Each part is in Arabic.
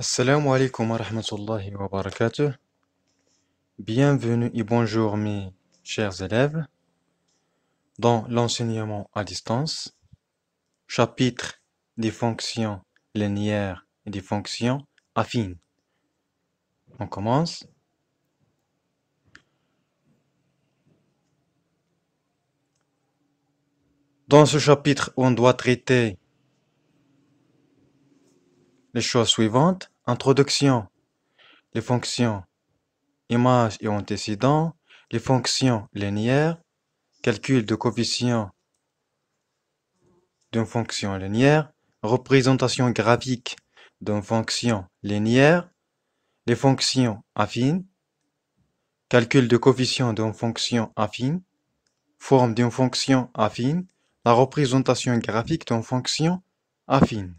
Assalamu alaikum wa rahmatullahi wa barakatuh. Bienvenue et bonjour mes chers élèves dans l'enseignement à distance, chapitre des fonctions linéaires et des fonctions affines. On commence. Dans ce chapitre, on doit traiter les choses suivantes. Introduction. Les fonctions images et antécédents, les fonctions linéaires, calcul de coefficient d'une fonction linéaire, représentation graphique d'une fonction linéaire, les fonctions affines, calcul de coefficient d'une fonction affine, forme d'une fonction affine, la représentation graphique d'une fonction affine.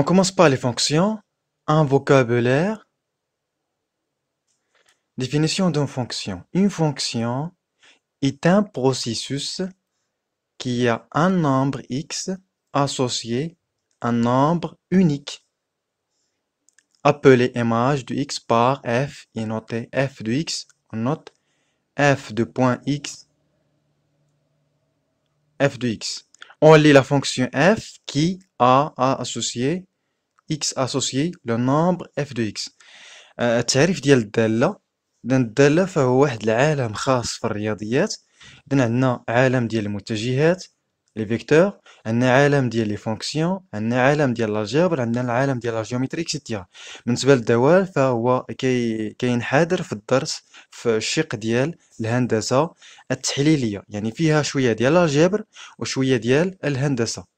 On commence par les fonctions, un vocabulaire, définition d'une fonction. Une fonction est un processus qui a un nombre x associé à un nombre unique, appelé image de x par f et noté f de x, on note f de point x, f de x. On lit la fonction f qui A A associé X associé le nombre F de X آه، التعريف ديال الدالة إذن الدالة فهو واحد العالم خاص في الرياضيات إذن عندنا عالم ديال المتجهات لي فيكتور عندنا عالم ديال لي فونكسيون عندنا عالم ديال الجبر عندنا العالم ديال الجيومتري اكسيتيرا بالنسبه للدوال فهو كي كينحدر في الدرس في الشق ديال الهندسه التحليليه يعني فيها شويه ديال الجبر وشويه ديال الهندسه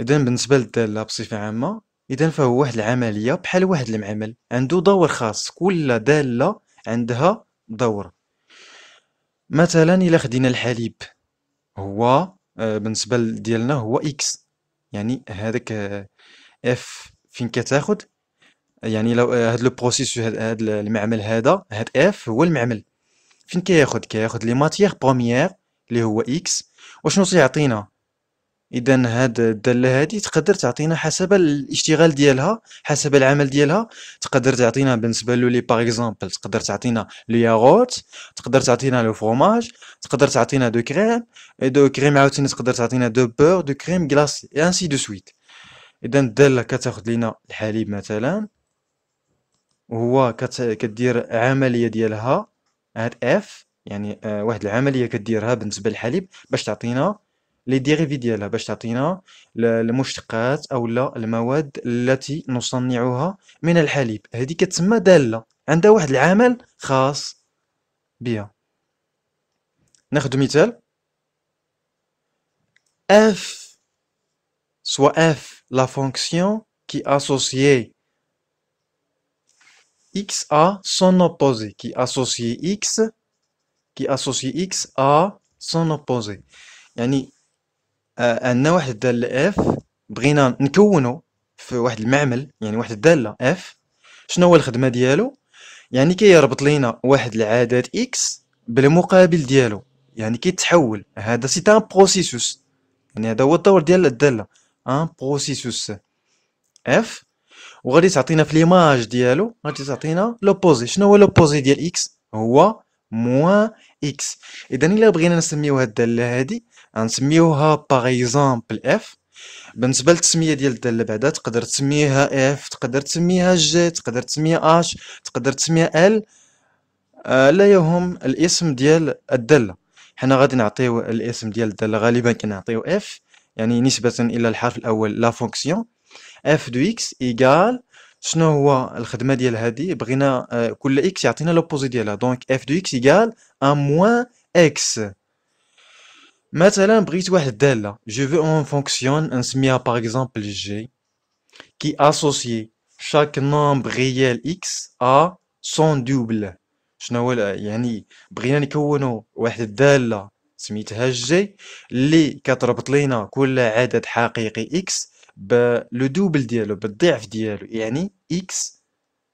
إذا بالنسبة للدالة بصفة عامة إذا فهو واحد العملية بحال واحد المعمل عنده دور خاص كل دالة عندها دور مثلا إلا خدينا الحليب هو آه، بالنسبة ديالنا هو إكس يعني هذاك اف آه، فين كتاخد يعني لو آه، هاد لو بروسيسو هاد, المعمل هذا هاد اف هو المعمل فين كياخد كياخد لي ماتيير بروميير اللي هو اكس وشنو تيعطينا اذا هاد الداله هادي تقدر تعطينا حسب الاشتغال ديالها حسب العمل ديالها تقدر تعطينا بالنسبه له لي باغ اكزومبل تقدر تعطينا لو ياغورت تقدر تعطينا لو فروماج تقدر تعطينا دو كريم دو كريم عاوتاني تقدر تعطينا دو بور دو كريم غلاسي انسي دو سويت اذا الداله كتاخذ لينا الحليب مثلا وهو كدير عمليه ديالها هاد اف يعني آه، واحد العمليه كديرها بالنسبه للحليب باش تعطينا لي ديريفي ديالها باش تعطينا المشتقات او لا المواد التي نصنعها من الحليب هذه كتسمى داله عندها واحد العمل خاص بها ناخذ مثال اف سوا اف لا فونكسيون كي اسوسي x à son opposé qui associait x qui associait x à son opposé يعني عندنا آه، واحد الداله اف بغينا نكونو في واحد المعمل يعني واحد الداله اف شنو هو الخدمه ديالو يعني كيربط يربط لينا واحد العدد اكس بالمقابل ديالو يعني كيتحول هذا سي ان بروسيسوس يعني هذا هو الدور ديال الداله ان بروسيسوس اف وغادي تعطينا في ليماج ديالو غادي تعطينا لوبوزي شنو هو لوبوزي ديال اكس هو موان اكس اذا الا بغينا نسميو هاد الداله هادي غنسميوها باغ اكزومبل اف بالنسبه للتسميه ديال اللي بعدا تقدر تسميها اف تقدر تسميها جي تقدر تسميها اش تقدر تسميها ال آه لا يهم الاسم ديال الداله حنا غادي نعطيو الاسم ديال الداله غالبا كنعطيو اف يعني نسبه الى الحرف الاول لا فونكسيون اف دو اكس ايغال شنو هو الخدمه ديال هادي بغينا آه، كل اكس يعطينا لوبوزي ديالها دونك اف دو اكس ايغال ا موان اكس Par exemple, je veux une fonction par exemple g qui associe chaque nombre réel x à son double. Nous voulons donc un délai appelé g qui rapporte le nombre réel x par le double, c'est-à-dire x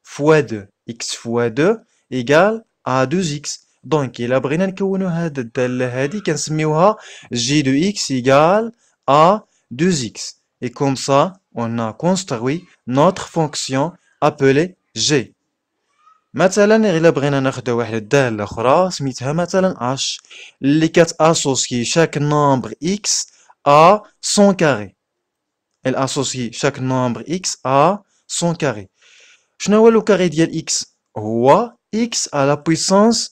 fois 2, x fois 2 égale à 2x. Donc, الا بغينا نكونوا هاد الداله هادي كنسميوها g de x 2 x et comme ça on a construit notre fonction appelée g مثلا الا بغينا ناخذ واحد الداله اخرى سميتها مثلا h, اللي كتاسوسي chaque elle associe chaque nombre x à son carré. شنو pas le carré de x هو x à la puissance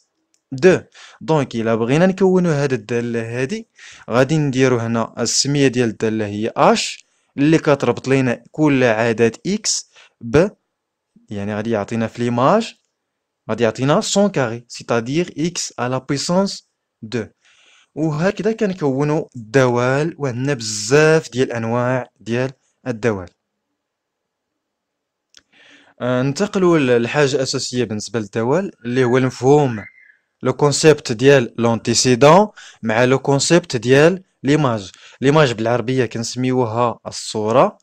دو دونك الا بغينا نكونو هاد الداله هادي غادي نديرو هنا السميه ديال الداله هي اش اللي كتربط لينا كل عدد اكس ب يعني غادي يعطينا في ليماج غادي يعطينا سون كاري سيتادير اكس على بويسونس دو وهكذا كنكونوا الدوال عندنا بزاف ديال انواع ديال الدوال آه، ننتقلوا للحاجه الاساسيه بالنسبه للدوال اللي هو المفهوم لو كونسيبت ديال لونتيسيدون مع لو كونسيبت ديال ليماج ليماج بالعربيه كنسميوها الصوره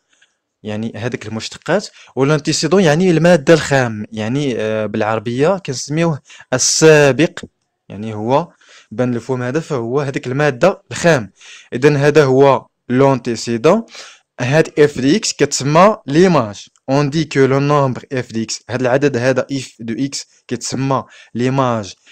يعني هذيك المشتقات ولونتيسيدون يعني الماده الخام يعني آه، بالعربيه كنسميوه السابق يعني هو بان الفهم هذا فهو هذيك الماده الخام اذا هذا هو لونتيسيدون هاد اف دي اكس كتسمى ليماج اون دي كو لو نومبر اف دي اكس هاد العدد هذا اف دو اكس كتسمى ليماج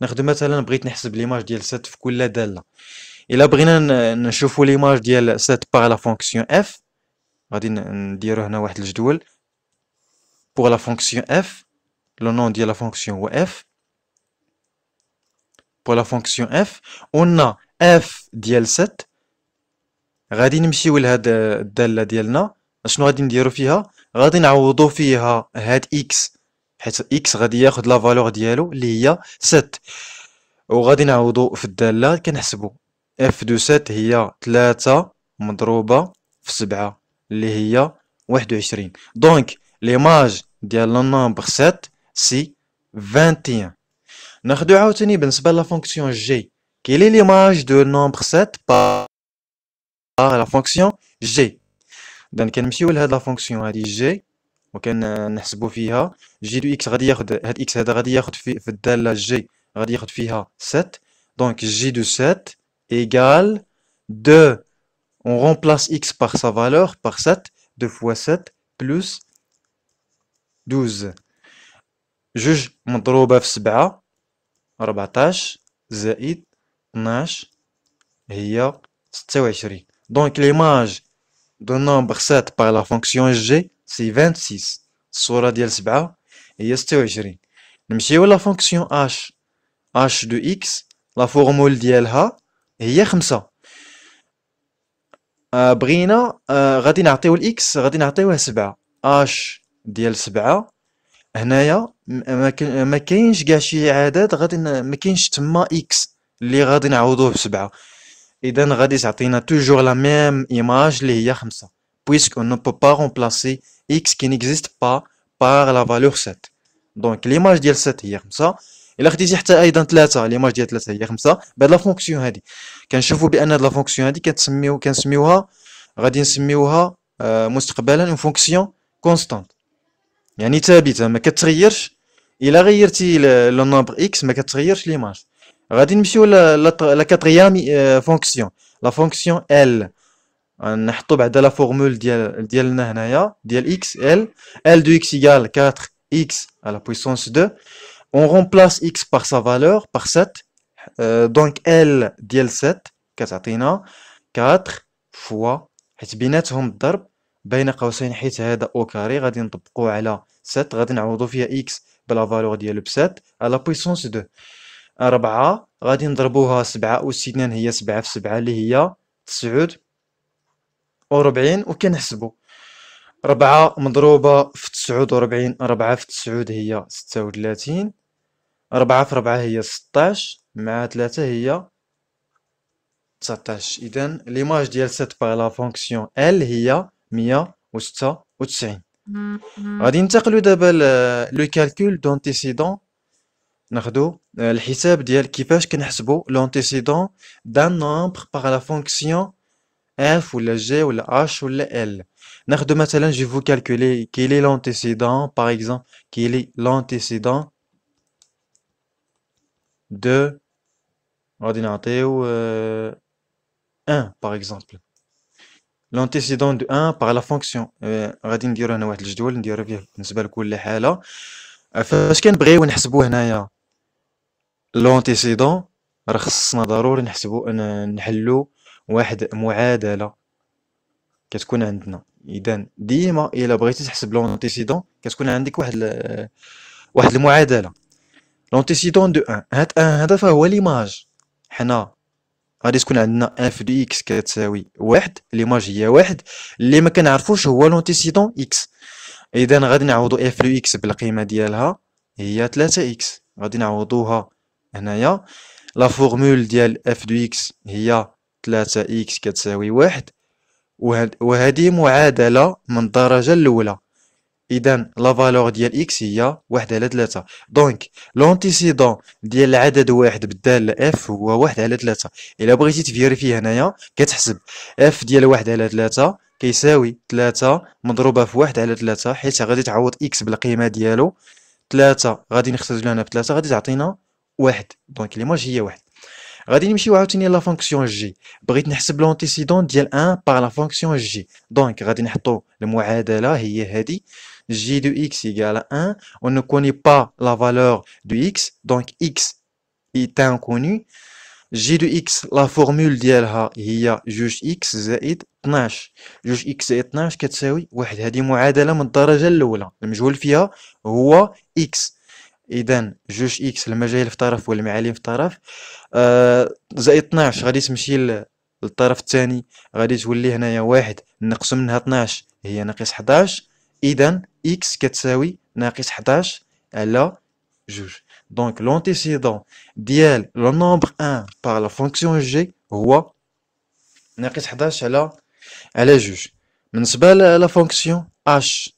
ناخذ مثلا بغيت نحسب ليماج ديال سيت في كل داله الا بغينا نشوفوا ليماج ديال سيت باغ لا فونكسيون اف غادي نديرو هنا واحد الجدول بوغ لا فونكسيون اف لو نون ديال لا فونكسيون هو اف بوغ لا فونكسيون اف قلنا اف ديال سيت غادي نمشيو لهاد الداله ديالنا شنو غادي نديرو فيها غادي نعوضو فيها هاد اكس حيت اكس غادي ياخد لا فالور ديالو اللي هي 7 وغادي نعوضو في الداله كنحسبو اف دو 7 هي 3 مضروبه في 7 اللي هي 21 دونك ليماج ديال لو نومبر 7 سي 21 ناخدو عاوتاني بالنسبه لا فونكسيون جي كيلي ليماج دو نومبر 7 بار لا فونكسيون جي دونك كنمشيو لهاد لا فونكسيون هادي جي Donc, on va l'exécuter. J du X va prendre... J du X va prendre... J du X va prendre 7. Donc, J de 7 égale 2. On remplace X par sa valeur, par 7. 2 fois 7 plus 12. J'ai multiplié ça 7. 14 plus 12 est 26. Donc, l'image de nombre 7 par la fonction G سي 26 الصورة ديال سبعة هي ستة وعشرين نمشيو لا فونكسيون اش اش دو اكس لا فورمول ديالها هي خمسة آه، بغينا آه، غادي نعطيو الاكس غادي نعطيوه سبعة اش ديال سبعة هنايا ما كاينش كاع شي عدد غادي ما كاينش تما اكس اللي غادي نعوضوه بسبعة اذا غادي تعطينا توجور لا ميم ايماج اللي هي خمسة puisqu'on ne peut pas remplacer x qui n'existe pas par la valeur 7. Donc l'image de 7 hier comme ça. Et là, je disais que l'image de 3 hier comme ça. Mais ben, la fonction, elle hein, dit. Quand je vois bien la fonction, elle dit qu'elle se met ou se met ha, se met une fonction constante. Il y a une étabite, hein, mais 4 il a réirti le nombre x, mais 4 hier, l'image. Radin, monsieur, la quatrième euh, fonction, la fonction L. نحطو بعدا لا فورمول ديال ديالنا هنايا ديال اكس ال ال دو اكس ايغال 4 اكس على بويسونس 2 اون رومبلاس اكس باغ سا فالور باغ 7 دونك ال ديال 7 كتعطينا 4 فوا حيت بيناتهم الضرب بين قوسين حيت هذا او كاري غادي نطبقو على 7 غادي نعوضو فيها اكس بلا فالور ديالو ب 7 على بويسونس 2 4 غادي نضربوها 7 او 2 هي 7 في 7 اللي هي 9 وربعين وكنحسبو ربعة مضروبة في تسعود وربعين ربعة في تسعود هي ستة وثلاثين ربعة في ربعة هي ستاش مع ثلاثة هي تسعتاش إذن ليماج ديال ست باغ لا فونكسيون ال هي مية وستة وتسعين غادي ننتقلو دابا لو كالكول دونتيسيدون ناخدو آه، الحساب ديال كيفاش كنحسبو لونتيسيدون دان نومبر باغ لا فونكسيون F ou la G ou la H ou la L ناخدو مثلا je vous calculer quel est l'antécédent par exemple quel est l'antécédent de غادي نعطيو 1 par exemple l'antécédent de 1 par la fonction غادي نديرو هنا واحد الجدول نديرو فيه بالنسبه لكل حاله فاش كنبغيو نحسبو هنايا l'antécédent راه خصنا ضروري نحسبو نحلو واحد معادله كتكون عندنا اذا ديما الا بغيتي تحسب لونتيسيدون كتكون عندك واحد ل... واحد المعادله لونتيسيدون دو ان هاد ان هذا فهو ليماج حنا غادي تكون عندنا اف دو اكس كتساوي واحد ليماج هي واحد اللي ما كنعرفوش هو لونتيسيدون اكس اذا غادي نعوضو اف دو اكس بالقيمه ديالها هي 3 اكس غادي نعوضوها هنايا لا فورمول ديال اف دو اكس هي 3 إكس كتساوي واحد وهذه معادلة من الدرجة الأولى إذا لا فالور ديال إكس هي واحد على 3 دونك لونتيسيدون ديال العدد واحد بالدالة إف هو واحد على 3 إلا بغيتي تفيريفي هنايا كتحسب إف ديال واحد على 3 كيساوي 3 مضروبة في واحد على 3 حيت غادي تعوض إكس بالقيمة ديالو 3 غادي نختزلو هنا في 3 غادي تعطينا واحد دونك ليماج هي واحد غادي نمشيو عاوتاني لا فونكسيون جي بغيت نحسب لونتيسيدون ديال ان باغ لا فونكسيون جي دونك غادي نحطو المعادله هي هادي جي دو اكس ايكال 1 on كوني با لا فالور دو اكس دونك اكس اي تان كوني جي دو اكس لا فورمول ديالها هي جوج اكس زائد 12 جوج اكس زائد 12 كتساوي واحد هذه معادله من الدرجه الاولى المجهول فيها هو اكس اذا جوج اكس المجاهيل في طرف والمعالم في طرف آه زائد 12 غادي تمشي للطرف الثاني غادي تولي هنايا واحد نقص منها 12 هي ناقص 11 اذا اكس كتساوي ناقص 11 على جوج دونك لونتيسيدون ديال لو نومبر 1 بار لا فونكسيون جي هو ناقص 11 على على جوج بالنسبه لا فونكسيون اش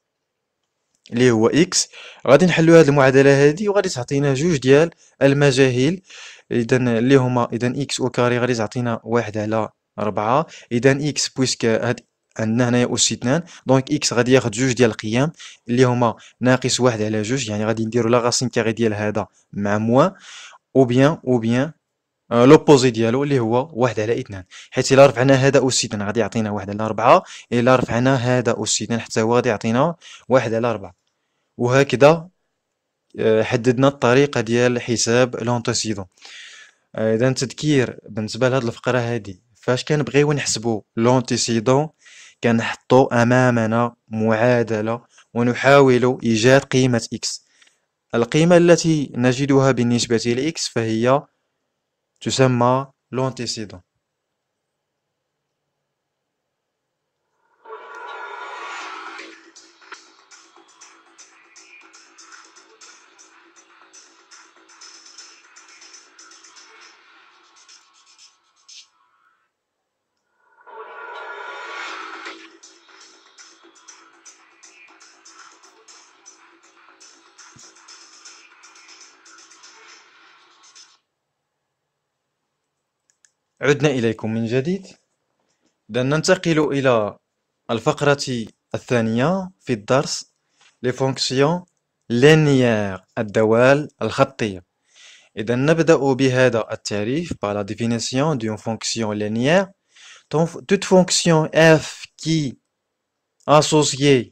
اللي هو اكس غادي نحلو هاد المعادله هادي وغادي تعطينا جوج ديال المجاهيل اذا اللي هما اذا اكس او كاري غادي تعطينا واحد على ربعة اذا اكس بويسك هاد عندنا هنايا اس 2 دونك اكس غادي ياخذ جوج ديال القيم اللي هما ناقص واحد على جوج يعني غادي نديرو لا غاسين كاري ديال هذا مع موان او بيان او بيان لوبوزي آه، ديالو اللي هو واحد على اثنان حيت الا رفعنا هذا او اثنان غادي يعطينا واحد على اربعة الا رفعنا هذا او اثنان حتى هو غادي يعطينا واحد على اربعة وهكذا آه، حددنا الطريقه ديال حساب لونتوسيدون آه، اذا تذكير بالنسبه لهاد الفقره هادي فاش كنبغيو نحسبوا لونتيسيدون كنحطوا امامنا معادله ونحاول ايجاد قيمه اكس القيمه التي نجدها بالنسبه لاكس فهي Tu sais, ma l'antécédent عدنا إليكم من جديد ننتقل إلى الفقرة الثانية في الدرس لي فونكسيون لينيير الدوال الخطية إذا نبدأ بهذا التعريف par la définition d'une fonction linéaire toute fonction f qui associe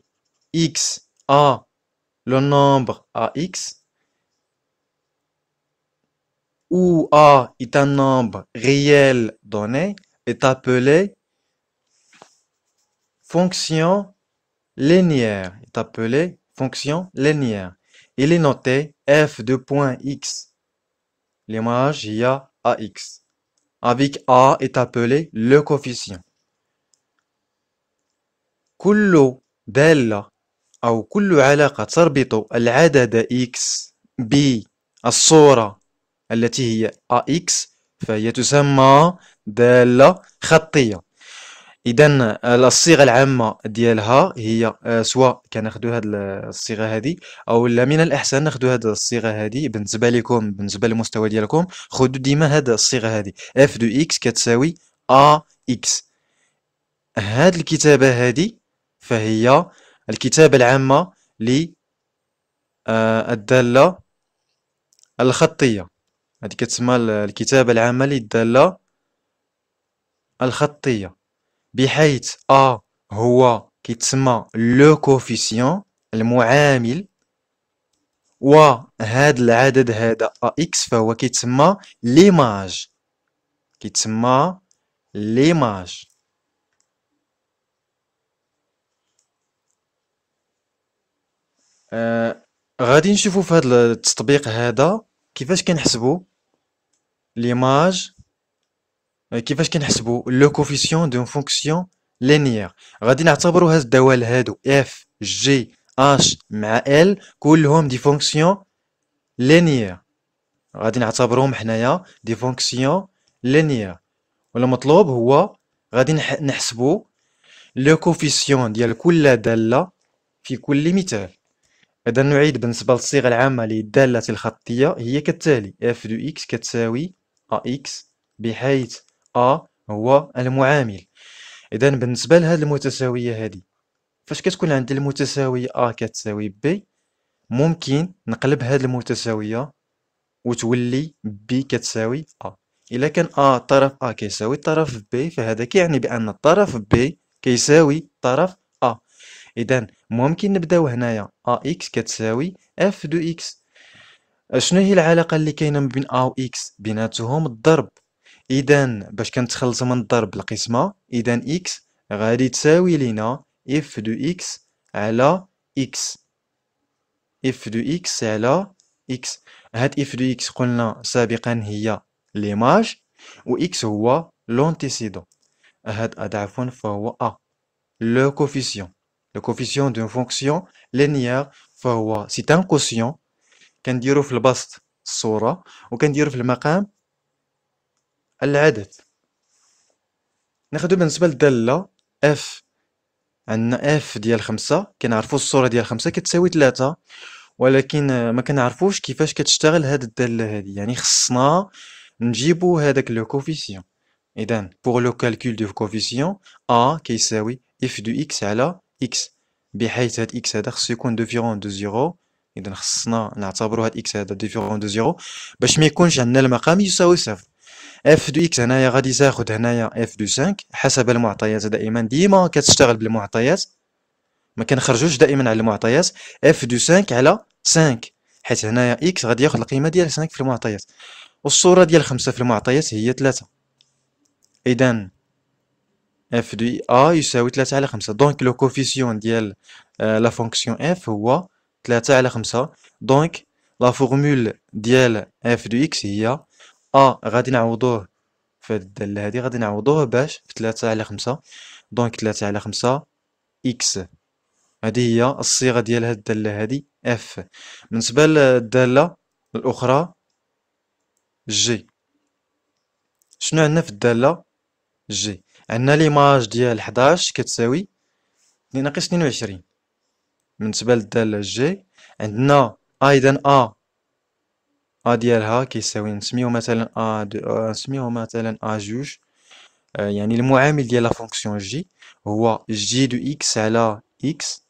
x à le nombre à où A est un nombre réel donné est appelé fonction linéaire. Est appelé fonction linéaire. Il est noté f de point x. L'image y a ax. Avec a est appelé le coefficient. كل دالة أو كل علاقة تربط العدد x الصورة التي هي AX فهي تسمى دالة خطية اذا الصيغه العامه ديالها هي آه، سواء كناخدو هاد الصيغه هادي او لا من الاحسن ناخدو هاد الصيغه هادي بالنسبه لكم بالنسبه للمستوى ديالكم خذوا ديما هاد الصيغه هادي اف دو اكس كتساوي ا اكس هاد الكتابه هادي فهي الكتابه العامه للدالة الداله الخطيه هذه كتسمى الكتابة العامة للدالة الخطية بحيث أ هو كيتسمى لو كوفيسيون المعامل وهاد العدد هذا اكس فهو كيتسمى ليماج كيتسمى ليماج آه غادي نشوفوا في هذا التطبيق هذا كيفاش كنحسبوا ليماج euh, كيفاش كنحسبوا لو كوفيسيون دون فونكسيون لينير غادي نعتبروا هاد الدوال هادو اف جي اش مع ال كلهم دي فونكسيون لينير غادي نعتبرهم حنايا دي فونكسيون لينيير والمطلوب هو غادي نحسبوا لو كوفيسيون ديال كل داله في كل مثال اذا نعيد بالنسبه للصيغه العامه للداله الخطيه هي كالتالي اف دو اكس كتساوي AX بحيث A هو المعامل إذا بالنسبة لهذه المتساوية هذه فاش كتكون عندي المتساوية A كتساوي B ممكن نقلب هذه المتساوية وتولي B كتساوي A إلا كان A طرف A كيساوي طرف B فهذا كيعني بأن الطرف B كيساوي طرف A إذا ممكن نبداو هنايا إكس كتساوي F دو X شنو هي العلاقه اللي كاينه ما بين ا و اكس بيناتهم الضرب اذا باش كنتخلصوا من الضرب القسمه اذا اكس غادي تساوي لينا اف دو اكس على اكس اف دو اكس على اكس هاد اف دو اكس قلنا سابقا هي ليماج و اكس هو لونتيسيدون هاد عفوا فهو ا لو كوفيسيون لو كوفيسيون دون فونكسيون لينيير فهو سي ان كوسيون كنديرو في البسط الصورة وكنديرو في المقام العدد ناخدو بالنسبة للدالة اف عندنا اف ديال خمسة كنعرفو الصورة ديال خمسة كتساوي تلاتة ولكن ما كنعرفوش كيفاش كتشتغل هاد الدالة هادي يعني خصنا نجيبو هداك لو كوفيسيون اذا بوغ لو كالكول دو كوفيسيون ا كيساوي اف دو اكس على اكس بحيث هاد اكس هذا خصو يكون ديفيرون دو زيرو اذا خصنا نعتبروا هاد اكس هذا ديفيرون دو زيرو باش ما يكونش عندنا المقام يساوي صفر اف دو اكس هنايا غادي تاخذ هنايا اف دو 5 حسب المعطيات دائما ديما كتشتغل بالمعطيات ما كنخرجوش دائما على المعطيات اف دو 5 على 5 حيت هنايا اكس غادي ياخذ القيمه ديال 5 في المعطيات والصوره ديال 5 في المعطيات هي 3 اذا اف دو ا يساوي 3 على 5 دونك لو كوفيسيون ديال لا فونكسيون اف هو 3 على 5 دونك لا فورمول ديال اف دو اكس هي ا غادي نعوضوه في هاد الداله هادي غادي نعوضوه باش في 3 على 5 دونك 3 على 5 اكس هذه هي الصيغه ديال هاد الداله هادي اف بالنسبه للداله الاخرى جي شنو عندنا في الداله جي عندنا ليماج ديال 11 كتساوي 2 ناقص 22 من بنسبة للدالة الجي عندنا أيضا أ أ ديالها كيساوي نسميو مثلا أ نسميو مثلا أ جوج يعني المعامل ديال لا فونكسيون جي هو جي دو إكس على إكس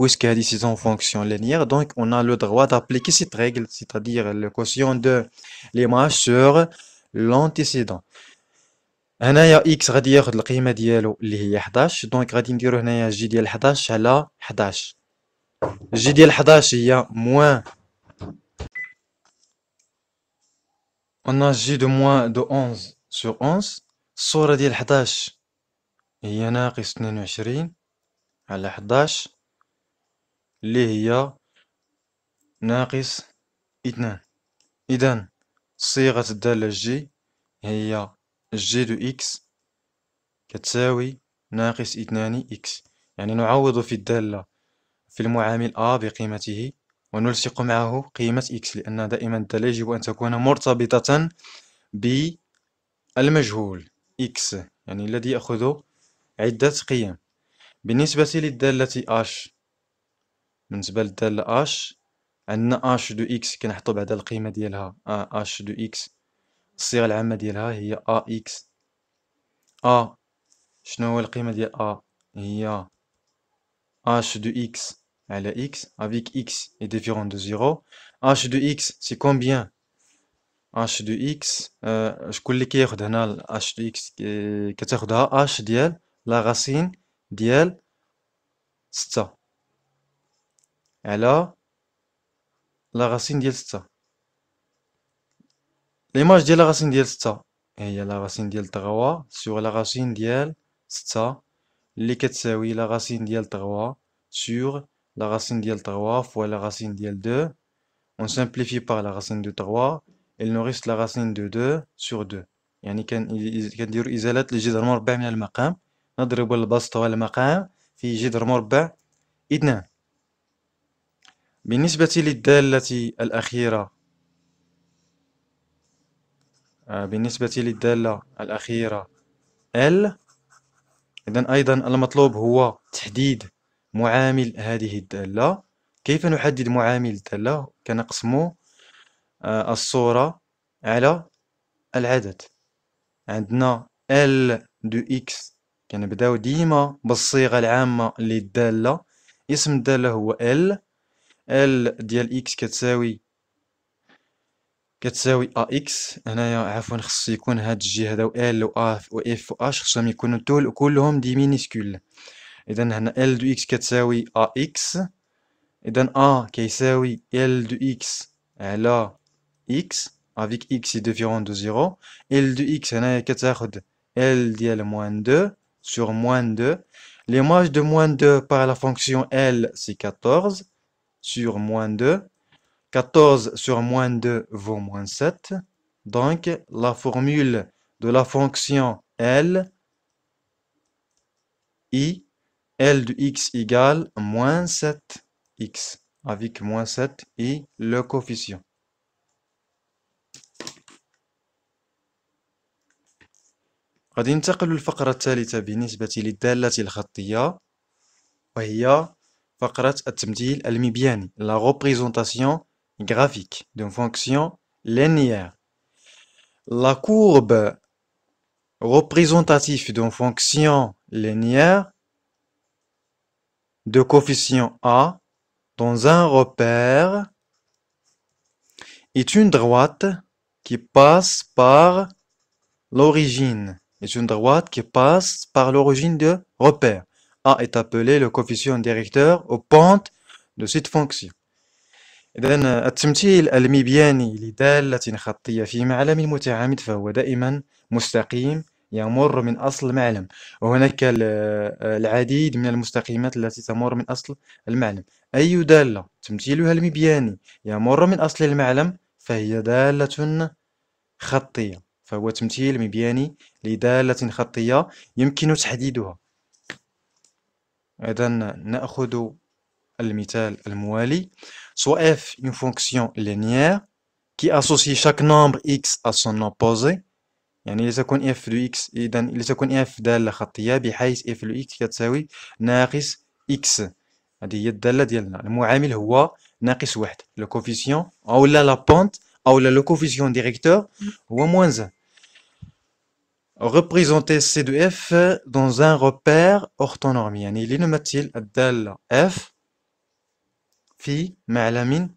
puisque c'est en fonction linéaire, donc on a le droit d'appliquer cette règle, c'est-à-dire le quotient de l'image sur l'antécédent. هنايا اكس غادي ياخذ القيمه ديالو اللي هي 11 دونك غادي نديرو هنايا جي ديال 11 على 11 جي ديال 11 هي موان on جي دو موان دو 11 سور 11 الصورة ديال 11 هي ناقص 22 على 11 اللي هي ناقص 2 اذا صيغة الدالة جي هي جي دو إكس كتساوي ناقص 2 إكس يعني نعوض في الدالة في المعامل A آه بقيمته ونلصق معه قيمة X لأن دائما الدالة يجب أن تكون مرتبطة بالمجهول X يعني الذي يأخذ عدة قيم بالنسبة للدالة H بالنسبة للدالة H عندنا H دو X كنحطو بعدا القيمة ديالها آه، H دو X الصيغة العامة ديالها هي AX A شنو هو القيمة ديال A هي H دو إكس elle est x, avec x est différent de 0. h de x, c'est combien h de x, euh, je connais qui h de x, h ديال la racine de 6. Elle la racine de 6. L'image de la racine de 6 هي la racine de 3 sur la racine de 6 اللي كتساوي la racine de 3 sur la racine de 3 fois la racine de 2 on simplifie par la racine de 3 il nous reste la racine de 2 sur 2 يعني كان كان كنديروا ازاله لجذر مربع من المقام نضرب البسط والمقام في جذر مربع اثنان بالنسبه للداله الاخيره آه، بالنسبه للداله الاخيره ال اذا ايضا المطلوب هو تحديد معامل هذه الدالة كيف نحدد معامل الدالة كنقسم آه، الصورة على العدد عندنا ال دو اكس كنبداو ديما بالصيغة العامة للدالة اسم الدالة هو ال ال ديال اكس كتساوي كتساوي ا اكس هنايا عفوا خص يكون هاد الجهه هذا ال و ا و اف و اش خصهم يكونوا كلهم دي مينيسكول et هنا L دو X كتساوي AX donc, A كيساوي L du X على X avec X différent de 0 L du X l كتاخد L moins 2 sur moins 2 L'image de moins 2 par la fonction L, c'est 14 sur moins 2. 14 sur moins 2 vaut moins 7. Donc, la formule de la fonction L, I, L de x égale moins 7x, avec moins 7 et le coefficient. غادي ننتقل للفقرة الثالثة بالنسبة للدالة الخطية وهي فقرة التمثيل المبياني la représentation graphique d'une fonction linéaire la courbe représentative d'une fonction linéaire de coefficient a dans un repère est une droite qui passe par l'origine. Est une droite qui passe par l'origine de repère. A est appelé le coefficient directeur aux pentes de cette fonction. التمثيل يمر من أصل المعلم وهناك العديد من المستقيمات التي تمر من أصل المعلم أي دالة تمثيلها المبياني يمر من أصل المعلم فهي دالة خطية فهو تمثيل مبياني لدالة خطية يمكن تحديدها إذا نأخذ المثال الموالي سو f une fonction linéaire qui associe chaque nombre x à son opposé يعني لتكون اف دو اكس اذا لتكون اف داله خطيه بحيث اف دو اكس كتساوي ناقص اكس هذه هي الداله ديالنا المعامل هو ناقص واحد لو كوفيسيون او لا لابونت او لا لو كوفيسيون ديريكتور هو موان زان سي دو اف دون ان روبير اورتونورمي يعني لنمثل الدالة اف في معلم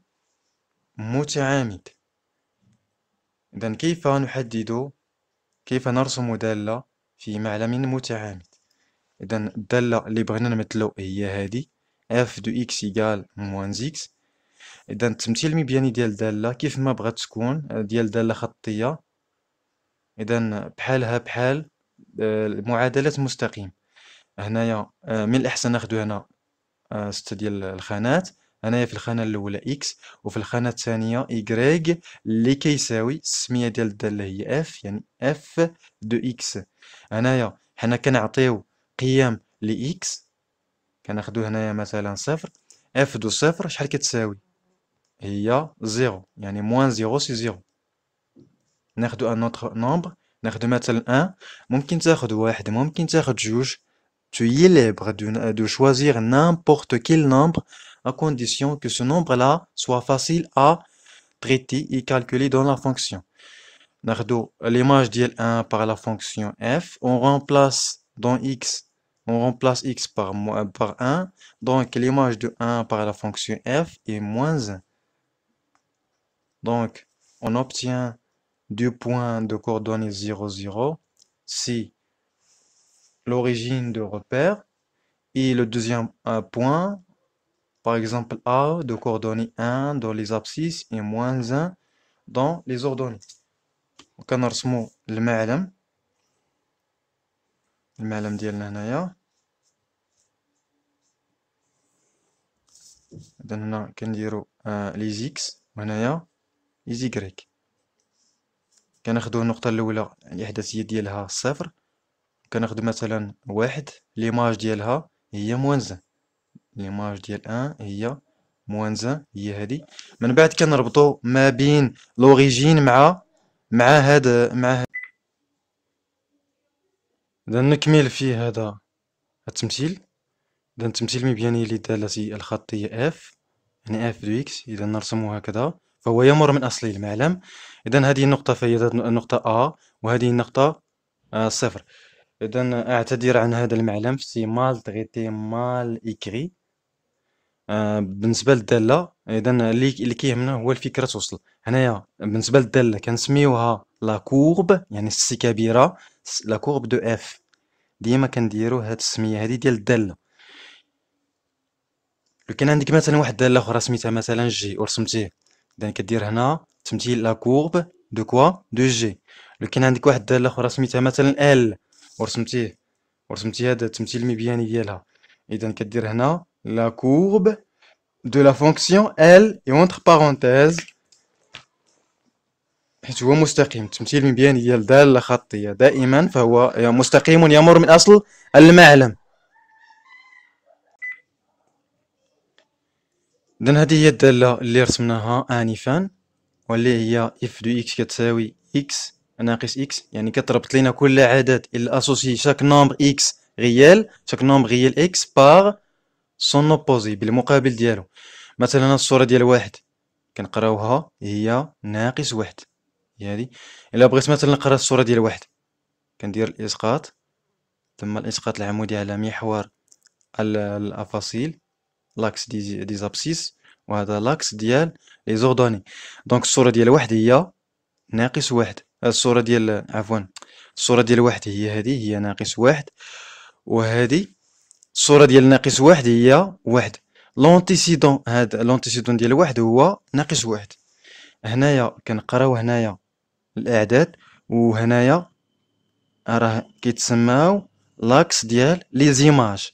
متعامد اذا كيف نحدد كيف نرسم دالة في معلم متعامد إذا الدالة اللي بغينا نمثلو هي هادي اف دو اكس يقال موانز زيكس إذا التمثيل المبياني ديال الدالة كيف ما بغات تكون آه، ديال دالة خطية إذا بحالها بحال آه، معادلة مستقيم هنايا آه، من الأحسن ناخدو هنا ستة ديال الخانات هنايا في الخانه الاولى اكس وفي الخانه الثانيه y اللي كيساوي السميه ديال الداله هي اف يعني اف دو اكس هنايا حنا كنعطيو قيم لاكس كناخدو هنايا مثلا صفر اف دو صفر شحال كتساوي هي زيرو يعني موان زيرو سي زيرو ناخدو ان أوتخ نومبر ناخدو مثلا ان ممكن تاخد واحد ممكن تاخد جوج tu es libre de, de choisir n'importe quel nombre à condition que ce nombre-là soit facile à traiter et calculer dans la fonction. Nardo, l'image l 1 par la fonction f, on remplace dans x, on remplace x par, par 1, donc l'image de 1 par la fonction f est moins 1. Donc, on obtient deux points de coordonnées 0, 0 si l'origine de repère et le deuxième euh, point Par exemple, A de coordonnées 1 dans les abscisses et moins 1 dans les ordonnées. Donc, on a وكنرسمو المعلم المعلم ديالنا هنايا اذا هنا كنديرو آه لي زيكس وهنايا les y. كناخدو النقطة الأولى الإحداثية ديالها صفر كناخدو مثلا واحد ليماج ديالها هي موانزان ليماج ديال ان هي موانز زان هي هذه من بعد كنربطو ما بين لوريجين مع مع هذا مع هاد اذا نكمل في هذا التمثيل اذا التمثيل مبياني للداله الخطيه اف يعني اف دو اكس اذا نرسمه هكذا فهو يمر من اصل المعلم اذا هذه النقطه فهي النقطه ا وهذه النقطه آه، صفر اذا اعتذر عن هذا المعلم سي مال تريتي مال اكري آه، بالنسبه للداله اذا اللي اللي كيهمنا هو الفكره توصل هنايا بالنسبه للداله كنسميوها لا كورب يعني السي كبيره لا كورب دو اف ديما كنديرو هاد السميه هادي ديال الداله لو كان عندك مثلا واحد الداله اخرى سميتها مثلا جي ورسمتيه اذا كدير هنا تمثيل لا كورب دو كوا دو جي لو كان عندك واحد الداله اخرى سميتها مثلا ال ورسمتيه ورسمتي هذا التمثيل المبياني ديالها اذا كدير هنا la courbe de la fonction L et entre parenthèses حيت هو مستقيم التمثيل المبياني ديال الداله الخطيه دائما فهو مستقيم يمر من اصل المعلم إذن هذه هي الداله اللي رسمناها انفا واللي هي اف دو اكس كتساوي اكس ناقص اكس يعني كتربط لينا كل عدد الى اسوسي شاك نومبر اكس ريال شاك نومبر ريال اكس بار سون اوبوزي بالمقابل ديالو مثلا الصوره ديال واحد كنقراوها هي ناقص واحد هي هادي الا بغيت مثلا نقرا الصوره ديال واحد كندير الاسقاط ثم الاسقاط العمودي على محور الافاصيل لاكس دي دي زابسيس وهذا لاكس ديال لي زوردوني دونك الصوره ديال واحد هي ناقص واحد الصوره ديال عفوا الصوره ديال واحد هي هذه هي ناقص واحد وهذه الصورة ديال ناقص واحد هي واحد لونتيسيدون هاد لونتيسيدون ديال واحد هو ناقص واحد هنايا كنقراو هنايا الأعداد وهنايا راه كيتسماو لاكس ديال لي زيماج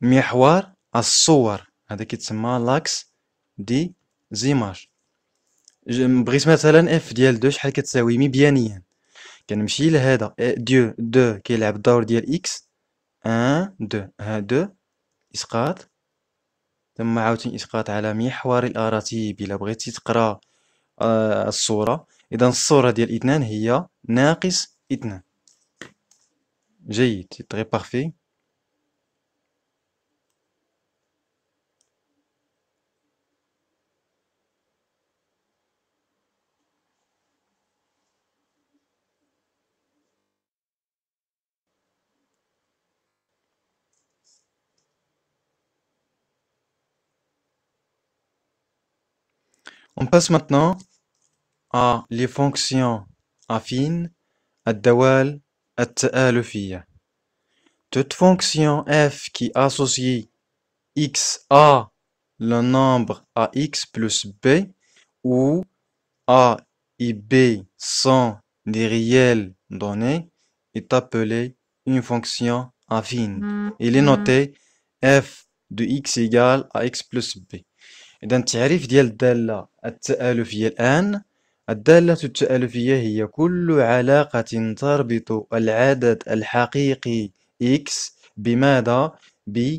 محور الصور هذا كيتسمى لاكس دي زيماج بغيت مثلا اف ديال دو شحال كتساوي مبيانيا كنمشي لهذا دو دو كيلعب الدور ديال اكس ان دو ها دو اسقاط ثم عاوتاني اسقاط على محور الاراتيب الا بغيتي تقرا آه الصوره اذا الصوره ديال اثنان هي ناقص اثنان جيد تري بارفي On passe maintenant à les fonctions affines, à à fil. Toute fonction f qui associe x à le nombre à x plus b où a et b sont des réels données est appelée une fonction affine. Mm. Il est notée mm. f de x égale à x plus b. إذا التعريف ديال الدالة التآلفية الآن الدالة التآلفية هي كل علاقة تربط العدد الحقيقي x بماذا؟ ب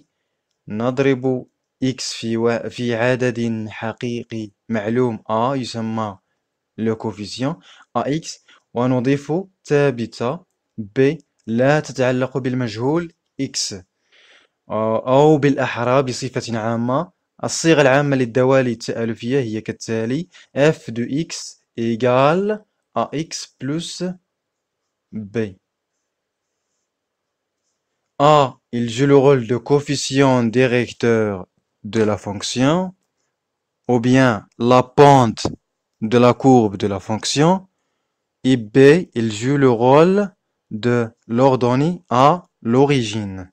نضرب x في و... في عدد حقيقي معلوم a يسمى لو كوفيسيون ax ونضيف ثابتة ب لا تتعلق بالمجهول x أو بالأحرى بصفة عامة f de x égale à x plus b. A, il joue le rôle de coefficient directeur de la fonction, ou bien la pente de la courbe de la fonction, et B, il joue le rôle de l'ordonnée à l'origine.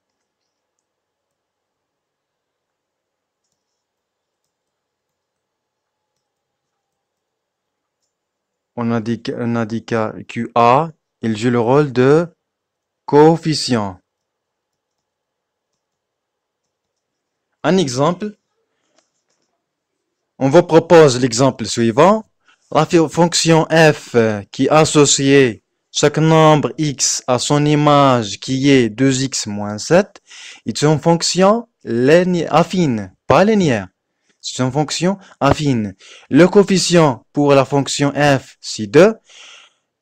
On dit que Qa, il joue le rôle de coefficient. Un exemple, on vous propose l'exemple suivant. La fonction f qui associe chaque nombre x à son image qui est 2x-7 est une fonction affine, pas linéaire. C'est une fonction affine. Le coefficient pour la fonction f, c'est 2.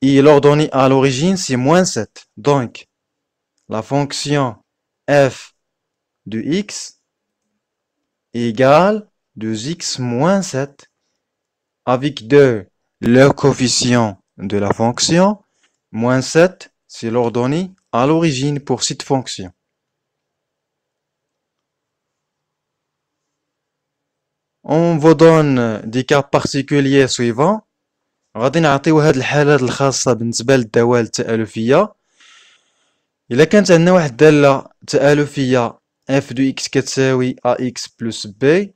Et l'ordonnée à l'origine, c'est moins 7. Donc, la fonction f de x égale 2x moins 7. Avec 2, le coefficient de la fonction, moins 7, c'est l'ordonnée à l'origine pour cette fonction. on vous donne des cas particuliers suivants غادي نعطيو هاد الحالات الخاصه بالنسبه للدوال التالفيه الا كانت عندنا واحد الداله تالفيه اف دو اكس كتساوي ا اكس بلس بي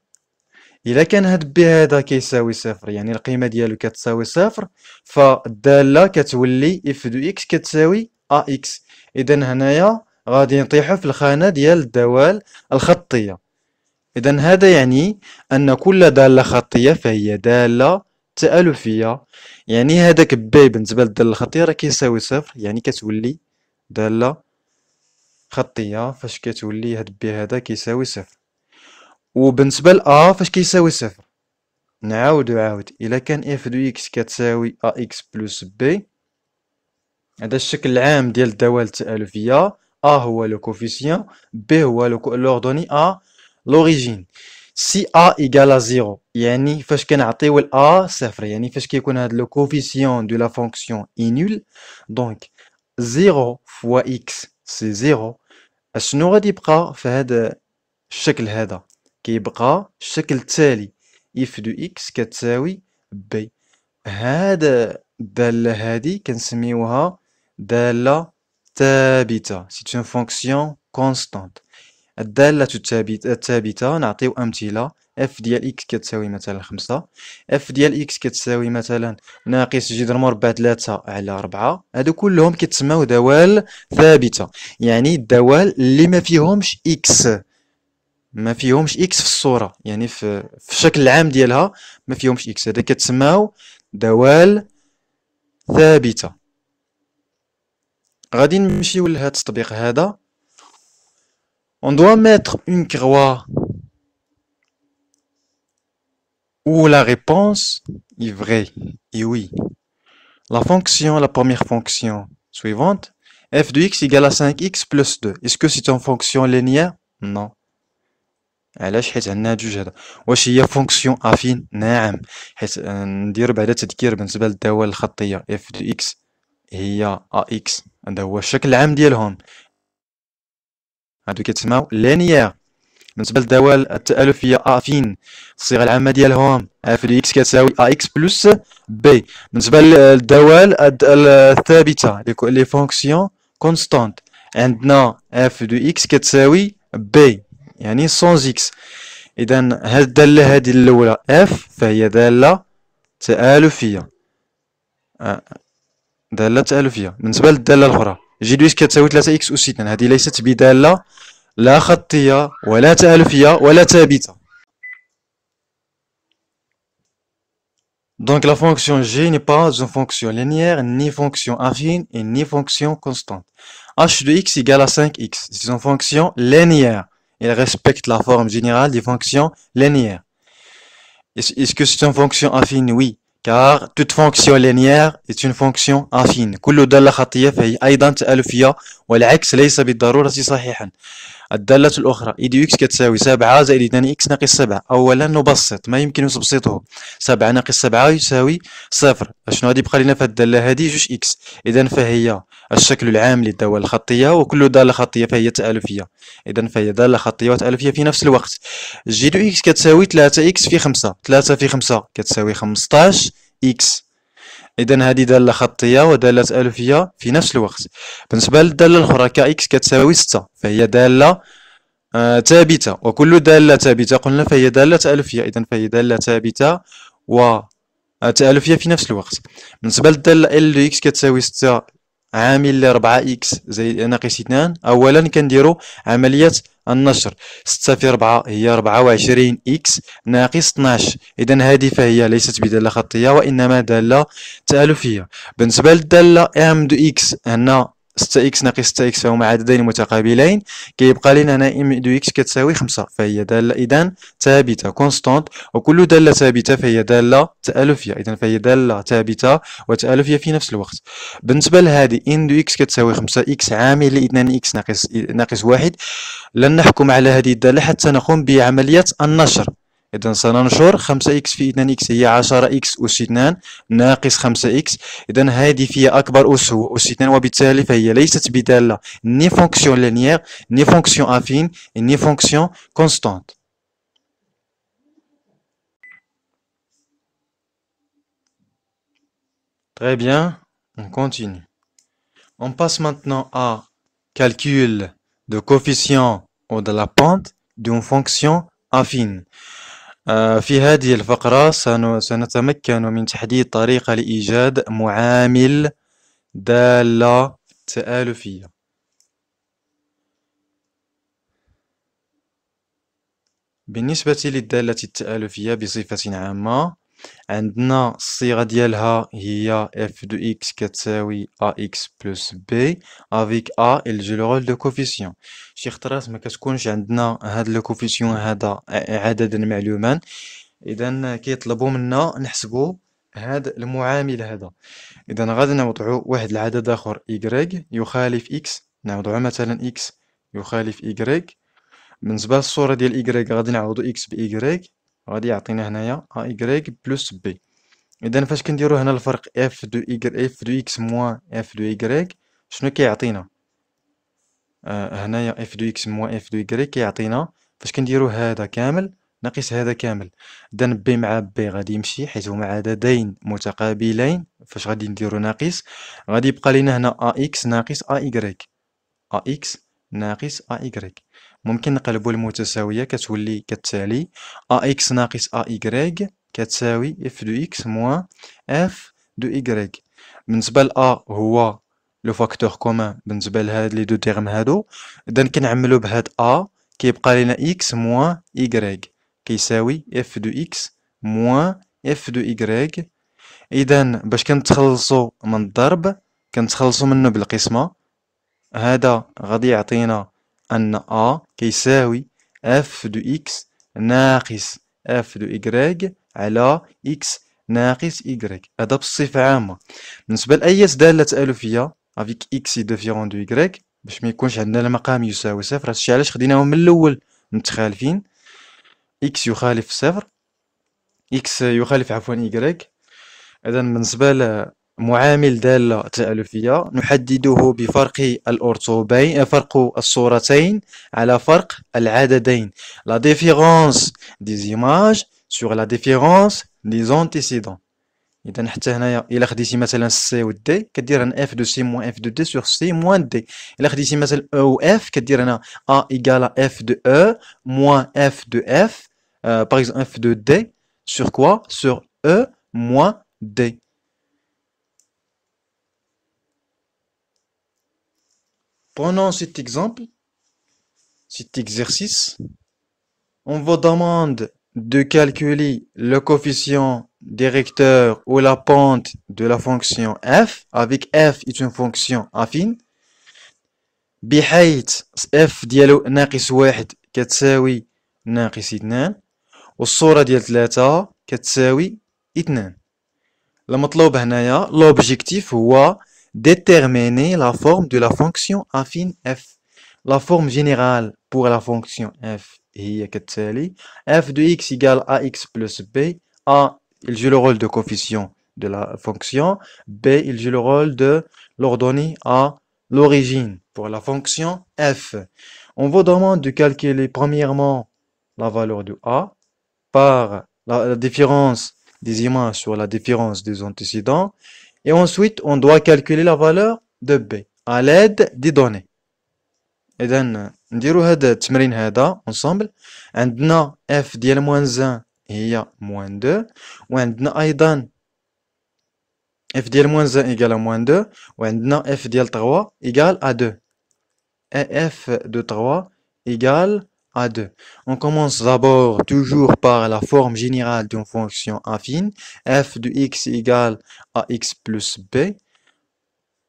الا كان هاد بي هذا كيساوي صفر يعني القيمه ديالو كتساوي صفر فالداله كتولي اف دو اكس كتساوي ا اكس اذا هنايا غادي نطيحو في الخانه ديال الدوال الخطيه إذا هذا يعني أن كل دالة خطية فهي دالة تألفية يعني هذاك بي بالنسبة للدالة الخطية راه كيساوي صفر يعني كتولي دالة خطية فاش كتولي هاد بي هذا كيساوي صفر وبالنسبة لأ فاش كيساوي صفر نعاود عاود إلا كان اف دو اكس كتساوي أ اكس بلس بي هذا الشكل العام ديال الدوال التألفية أ هو لو كوفيسيون بي هو لوردوني أ لوريجين سي ا ايغال ا زيرو يعني فاش كنعطيو ال الا صفر يعني فاش كيكون هاد لو كوفيسيون دو لا فونكسيون اي نول دونك زيرو فوا اكس سي زيرو اشنو غادي يبقى في هاد الشكل هذا كيبقى الشكل التالي اف دو اكس كتساوي بي هاد الداله هادي كنسميوها داله ثابته سي اون فونكسيون كونستانت الدالة الثابتة نعطيو أمثلة اف ديال اكس كتساوي مثلا خمسة اف ديال اكس كتساوي مثلا ناقص جذر مربع تلاتة على ربعة هادو كلهم كتسماو دوال ثابتة يعني الدوال اللي ما فيهمش اكس ما فيهمش اكس في الصورة يعني في, الشكل العام ديالها ما فيهمش اكس هذا كتسماو دوال ثابتة غادي نمشيو لهاد التطبيق هذا On doit mettre une croix où la réponse est vraie et oui. La fonction, la première fonction suivante, f de x égale à 5x plus 2. Est-ce que c'est une fonction linéaire Non. علاش حيت عندنا جوج هذا واش هي فونكسيون افين نعم حيت ندير بعدا تذكير بالنسبه للدوال الخطيه اف دو اكس هي ا اكس هذا هو الشكل العام ديالهم هادو كيتسماو لينيير بالنسبه للدوال التالفيه ا افين الصيغه العامه ديالهم اف دي اكس كتساوي ا اكس بلس بي بالنسبه للدوال الثابته لي فونكسيون كونستانت عندنا اف دو اكس كتساوي بي يعني سونز اكس اذا هاد الداله هادي الاولى اف فهي داله تالفيه آه، داله تالفيه بالنسبه للداله الاخرى Donc la fonction g n'est pas une fonction linéaire, ni fonction affine et ni fonction constante. h de x égale à 5x. C'est une fonction linéaire. Elle respecte la forme générale des fonctions linéaires. Est-ce que c'est une fonction affine Oui. car toute fonction linéaire est une fonction affine كل دالة خطية فهي أيضا تألفية والعكس ليس بالضرورة صحيحا الدالة الأخرى إي دي إكس كتساوي سبعة زائد اثنان إكس ناقص سبعة أولا نبسط ما يمكن تبسيطه سبعة ناقص سبعة يساوي صفر اشنو غادي يبقى لنا في الدالة هذه جوج إكس إذا فهي الشكل العام للدوال الخطية وكل دالة خطية فهي تآلفية إذا فهي دالة خطية وتآلفية في نفس الوقت جي دو إكس كتساوي 3 إكس في 5 3 في 5 كتساوي 15 إكس اذا هذه داله خطيه وداله الفيه في نفس الوقت بالنسبه للداله الاخرى كاكس كتساوي 6 فهي داله آه وكل داله ثابته قلنا فهي داله الفيه اذا فهي داله ثابته و آه، تألفية في نفس الوقت بالنسبة للدالة ال إكس كتساوي ستة عامل 4 اكس زائد ناقص 2 اولا كنديروا عمليه النشر 6 في 4 هي 24 اكس ناقص 12 اذا هذه فهي ليست بداله خطيه وانما داله تالفيه بالنسبه للداله ام دو اكس هنا 6 اكس ناقص 6 اكس فهما عددين متقابلين كيبقى لنا هنا ام دو اكس كتساوي 5 فهي داله اذا ثابته كونستانت وكل داله ثابته فهي داله تالفيه اذا فهي داله ثابته وتالفيه في نفس الوقت بالنسبه لهذه ان دو اكس كتساوي 5 اكس عامل 2 اكس ناقص ناقص 1 لن نحكم على هذه الداله حتى نقوم بعمليه النشر إذا سننشر 5x في 2x هي 10x أس 2 ناقص 5x إذا هذه فيها أكبر أس هو أس 2 وبالتالي فهي ليست بدالة ني فونكسيون لينيير ني فونكسيون أفين ني فونكسيون كونستانت Très bien, on continue. On passe maintenant à calcul de coefficient ou de la pente d'une fonction affine. آه، في هذه الفقرة سنتمكن من تحديد طريقة لإيجاد معامل دالة تآلفية بالنسبة للدالة التآلفية بصفة عامة عندنا الصيغة ديالها هي اف دو اكس كتساوي ا اكس بلس بي افيك ا الجي لو دو كوفيسيون شي خطرات ما كتكونش عندنا هاد لو كوفيسيون هذا عددا معلوما اذا كيطلبوا منا نحسبوا هاد المعامل هذا اذا غادي نوضعوا واحد العدد اخر y يخالف اكس نوضعوا مثلا اكس يخالف y بالنسبه للصوره ديال y غادي نعوضوا اكس باي غادي يعطينا هنايا ا ايغريك بلس بي اذا فاش كنديرو هنا الفرق اف دو ايغر اف دو اكس موان اف دو ايغريك شنو كيعطينا آه هنايا اف دو اكس موان اف دو ايغريك كيعطينا فاش كنديرو هذا كامل ناقص هذا كامل اذا بي مع بي غادي يمشي حيت هما عددين متقابلين فاش غادي نديرو ناقص غادي يبقى لينا هنا ا اكس ناقص ا ايغريك ا اكس ناقص ا ايغريك ممكن نقلبو المتساوية كتولي كالتالي ax ناقص ay كتساوي f دو x موان f دو y بالنسبة ل a هو لو فاكتور كومان بالنسبة لهاد لي دو تيرم هادو إذا كنعملو بهاد a كيبقى لينا x موان y كيساوي f دو x موان f دو y إذا باش كنتخلصو من الضرب كنتخلصو منه بالقسمة هذا غادي يعطينا أن أ كيساوي اف دو إكس ناقص اف دو y على إكس ناقص y هذا بصفة عامة بالنسبة لأية دالة ألوفية افيك إكس ديفيرون دو y باش ما يكونش عندنا المقام يساوي صفر هادشي علاش خديناهم من الأول متخالفين إكس يخالف صفر إكس يخالف عفوا y إذا بالنسبة ل معامل دالة تألفية نحدده بفرق الأرتوبين فرق الصورتين على فرق العددين la différence des images sur la différence des antécédents إذا حتى هنايا إلا خديتي مثلا سي و دي كدير هنا اف دو سي موان اف دو دي سور سي موان دي إلا خديتي مثلا او اف كدير هنا ا إيكالا اف دو او موان اف دو اف باغ اكزومبل اف دو دي سور كوا سور او موان دي Prenons cet exemple, cet exercice. On vous demande de calculer le coefficient directeur ou la pente de la fonction f, avec f est une fonction affine. بحيث f ديالو ناقص واحد كتساوي ناقص اثنان والصورة ديال ثلاثة كتساوي اثنان المطلوب هنايا لوبجيكتيف هو Déterminer la forme de la fonction affine f. La forme générale pour la fonction f est f de x égale ax plus b. a il joue le rôle de coefficient de la fonction. b il joue le rôle de l'ordonnée à l'origine pour la fonction f. On vous demande de calculer premièrement la valeur de a par la différence des images sur la différence des antécédents et ensuite, on doit calculer la valeur de B à l'aide des données. Et donc, نديرو هاد التمرين هذا ensemble a f de moins 1 est moins 2 a aussi f de moins 1 à moins 2 a f de 3 égale à 2 et f de 3 2. On commence d'abord toujours par la forme générale d'une fonction affine, f de x égal à x plus b.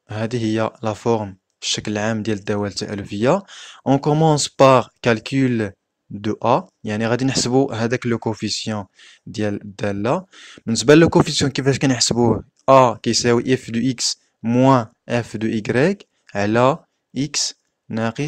Regardez, il y a la forme check l'a, diel de l, On commence par le calcul de a. Il y a une racine à ce le coefficient de la. Donc c'est le coefficient qui va se A, qui est f de x moins f de y, elle a x, n'a rien.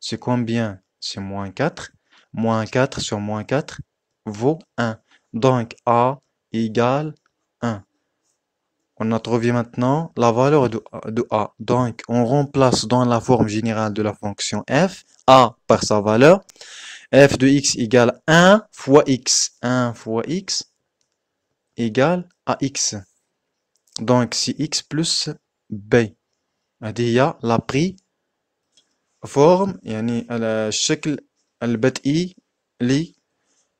C'est combien C'est moins 4. Moins 4 sur moins 4 vaut 1. Donc A égale 1. On a trouvé maintenant la valeur de, A. Donc on remplace dans la forme générale de la fonction f A par sa valeur. f de x égale 1 fois x. 1 fois x égale à x. Donc si x plus b. y a la prix فورم يعني الشكل البدئي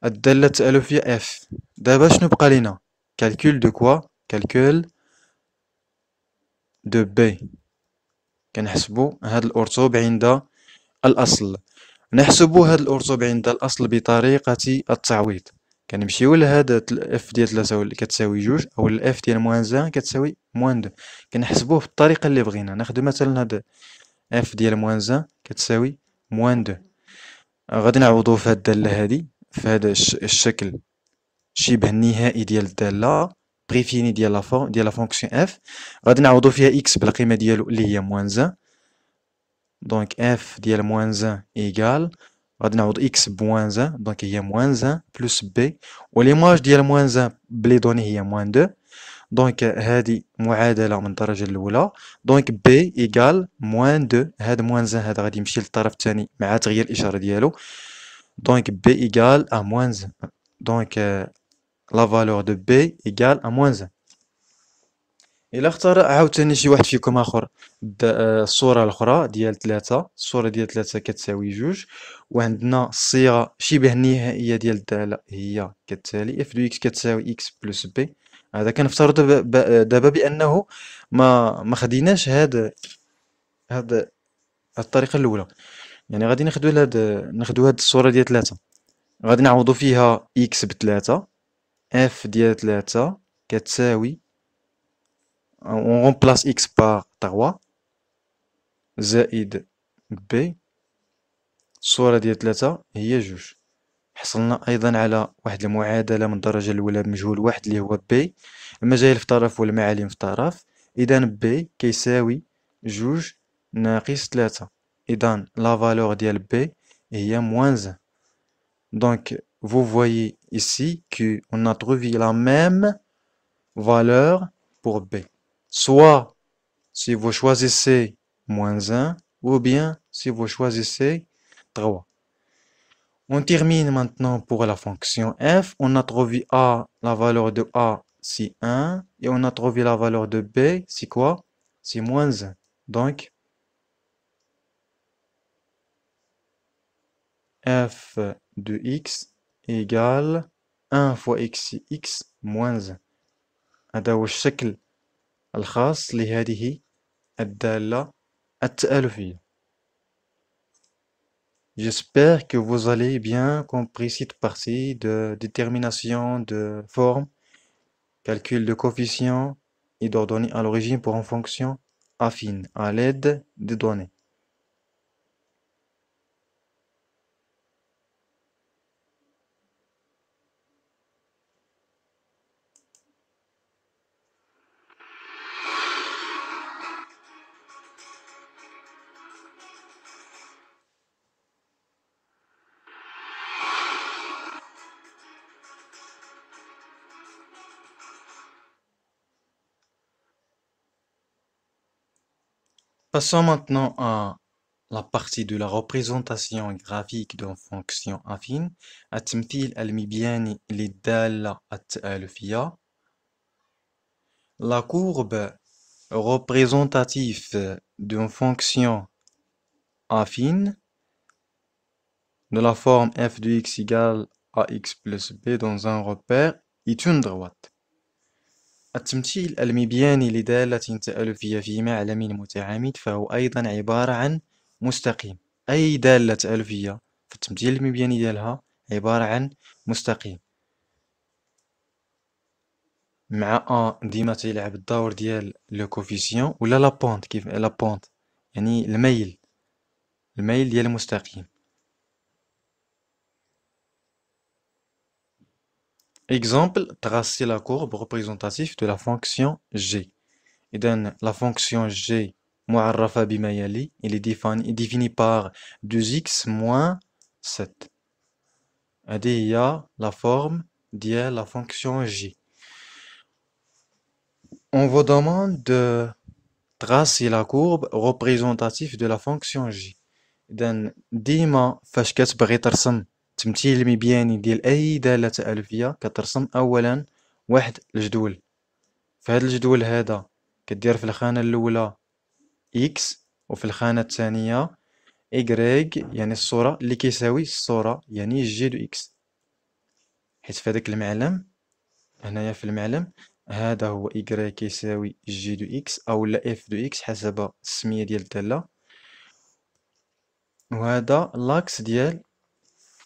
الدالة التألفية اف دابا شنو بقى لينا كالكول دو كوا كالكول دو بي كنحسبو هاد الأرتوب عند الأصل نحسبو هاد الأرتوب عند الأصل بطريقة التعويض كنمشيو لهاد إف ديال تلاتة كتساوي جوج او إف ديال موان زان كتساوي موان دو كنحسبوه بالطريقه اللي بغينا ناخدو مثلا هاد اف ديال موان زان كتساوي موان دو غادي نعوضو في هاد الدالة هادي في هاد الشكل شبه النهائي ديال الدالة بريفيني ديال لا ديال لافونكسيون فونكسيون اف غادي نعوضو فيها اكس بالقيمة ديالو اللي هي موان زان دونك اف ديال موان زان ايكال غادي نعوض اكس بموان زان دونك هي موان زان بلوس بي وليماج ديال موان زان بلي دوني هي موان دو دونك هذه معادله من الدرجه الاولى دونك بي ايكال موان دو هذا موان زان هذا غادي يمشي للطرف الثاني مع تغيير الاشاره ديالو دونك بي ايكال ا موان زان دونك لا فالور دو بي ايكال ا موان زان الا اختار عاوتاني شي واحد فيكم اخر آه، الصوره الاخرى ديال ثلاثة الصوره ديال ثلاثة كتساوي جوج وعندنا الصيغه شبه النهائيه ديال الداله هي كالتالي اف دو اكس كتساوي اكس بلس بي هذا كان كنفترض دابا بانه ما ما خديناش هاد هاد الطريقه الاولى يعني غادي ناخذوا هاد ناخذوا هاد الصوره ديال 3 غادي نعوضوا فيها اكس ب 3 اف ديال 3 كتساوي اون رومبلاس اكس بار 3 زائد بي الصوره ديال 3 هي 2 حصلنا أيضا على واحد المعادلة من الدرجة الأولى بمجهول واحد اللي هو بي المجاهيل في طرف والمعالم في طرف إذا بي كيساوي جوج ناقص ثلاثة إذا لا فالور ديال بي هي موان زان دونك فو voyez ici qu'on a trouvé la même valeur pour B. Soit si vous choisissez moins 1 ou bien si vous choisissez 3. On termine maintenant pour la fonction f. On a trouvé a, la valeur de a, c'est 1. Et on a trouvé la valeur de b, c'est quoi C'est moins 1. Donc, f de x égale 1 fois x x moins 1. هذا هو الشكل الخاص لهذه الدالة التآلفية J'espère que vous allez bien compris cette partie de détermination de forme, calcul de coefficients et d'ordonnée à l'origine pour une fonction affine à l'aide des données. Passons maintenant à la partie de la représentation graphique d'une fonction affine. La courbe représentative d'une fonction affine de la forme f de x égale à x plus b dans un repère est une droite. التمثيل المبياني لدالة تألفية في معلم متعامد فهو أيضا عبارة عن مستقيم أي دالة تألفية فالتمثيل المبياني ديالها عبارة عن مستقيم مع أ ديما تيلعب الدور ديال لو كوفيسيون ولا لابونت كيف لابونت يعني الميل الميل ديال المستقيم Exemple, tracer la courbe représentative de la fonction g. Et donne la fonction g, il est définie par 2x moins 7. il y a la forme de la fonction g. On vous demande de tracer la courbe représentative de la fonction g. j. moi فاش كتبغي التمثيل المبياني ديال أي دالة ألفية كترسم أولا واحد الجدول فهاد الجدول هذا كدير في الخانة الأولى إكس وفي الخانة الثانية إيكغيك يعني الصورة اللي كيساوي الصورة يعني جي دو إكس حيت في هذاك المعلم هنايا في المعلم هذا هو إيكغيك كيساوي جي دو إكس أو لا إف دو إكس حسب السمية ديال الدالة وهذا لاكس ديال